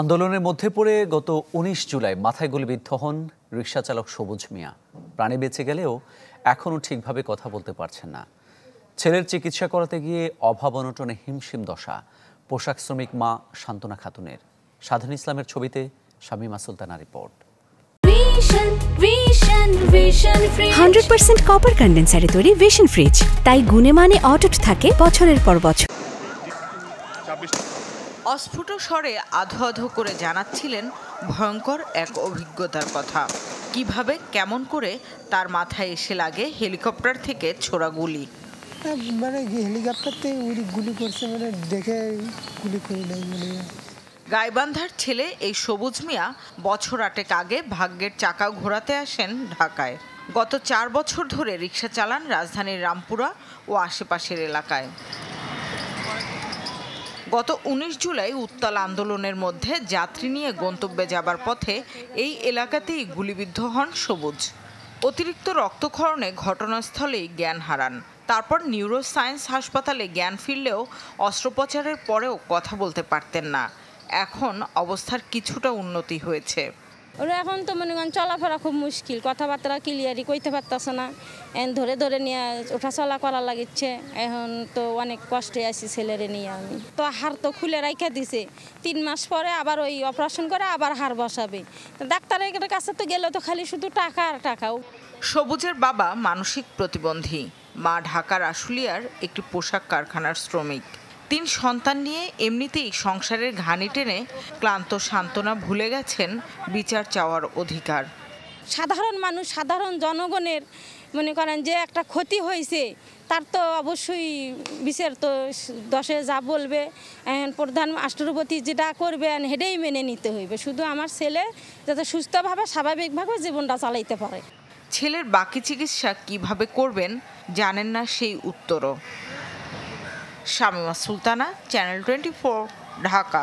আন্দোলনের মধ্যে পড়ে গত ১৯ জুলাই মাথায় গুলিবিদ্ধ হন রিক্সা চালক সবুজ মিয়া প্রাণে বেঁচে গেলেও এখনও ঠিকভাবে কথা বলতে পারছেন না ছেলের চিকিৎসা করাতে গিয়ে অভাব অনটনে হিমশিম দশা পোশাক শ্রমিক মা শান্তনা খাতুনের সাধন ইসলামের ছবিতে Shamima Sultana report hundred percent copper তৈরি ফ্রিজ তাই গুণে মানে অটুট থাকে বছরের পর বছর অস্ফুট স্বরে আধো আধো করে জানাচ্ছিলেন ভয়ঙ্কর এক অভিজ্ঞতার কথা কিভাবে কেমন করে তার মাথায় এসে লাগে হেলিকপ্টার থেকে ছোড়া গুলি মানে হেলিকপ্টার থেকে গুলি করছে মানে দেখে গুলি করে মানে গাইবান্ধার ছেলে এই সবুজ মিয়া বছর আটেক আগে ভাগ্যের চাকা ঘোরাতে আসেন ঢাকায় গত চার বছর ধরে রিক্সা চালান রাজধানীর রামপুরা ও আশেপাশের এলাকায় গত ১৯ জুলাই উত্তাল আন্দোলনের মধ্যে যাত্রী নিয়ে গন্তব্যে যাবার পথে এই এলাকাতেই গুলিবিদ্ধ হন সবুজ অতিরিক্ত রক্তক্ষরণে ঘটনাস্থলেই জ্ঞান হারান তারপর নিউরো সায়েন্স হাসপাতালে জ্ঞান ফিরলেও অস্ত্রোপচারের পরেও কথা বলতে পারতেন না এখন অবস্থার কিছুটা উন্নতি হয়েছে ওরা এখন তো মনে করেন চলাফেরা খুব মুশকিল কথাবার্তা ক্লিয়ারই কইতে পারতাস না এখন ধরে ধরে নিয়ে ওঠা চলা করা লাগিচ্ছে এখন তো অনেক কষ্টে আছি ছেলেরে নিয়ে আমি তো হাড় তো খুলে রাইখা দিছে তিন মাস পরে আবার ওই অপারেশন করে আবার হাড় বসাবে ডাক্তারের কাছে তো গেলে তো খালি শুধু টাকা আর টাকাও সবুজের বাবা মানসিক প্রতিবন্ধী মা ঢাকার আশুলিয়ার একটি পোশাক কারখানার শ্রমিক তিন সন্তান নিয়ে এমনিতেই সংসারের ঘানি টেনে ক্লান্ত সান্ত্বনা ভুলে গেছেন বিচার চাওয়ার অধিকার সাধারণ মানুষ সাধারণ জনগণের মনে করেন যে একটা ক্ষতি হয়েছে তার তো অবশ্যই বিচার তো দশে যা বলবে প্রধান রাষ্ট্রপতি যেটা করবে হেডেই মেনে নিতে হইবে শুধু আমার ছেলে যাতে সুস্থভাবে স্বাভাবিকভাবে জীবনটা চালাইতে পারে ছেলের বাকি চিকিৎসা কিভাবে করবেন জানেন না সেই উত্তরও শামিমা সুলতানা চ্যানেল টোয়েন্টি ঢাকা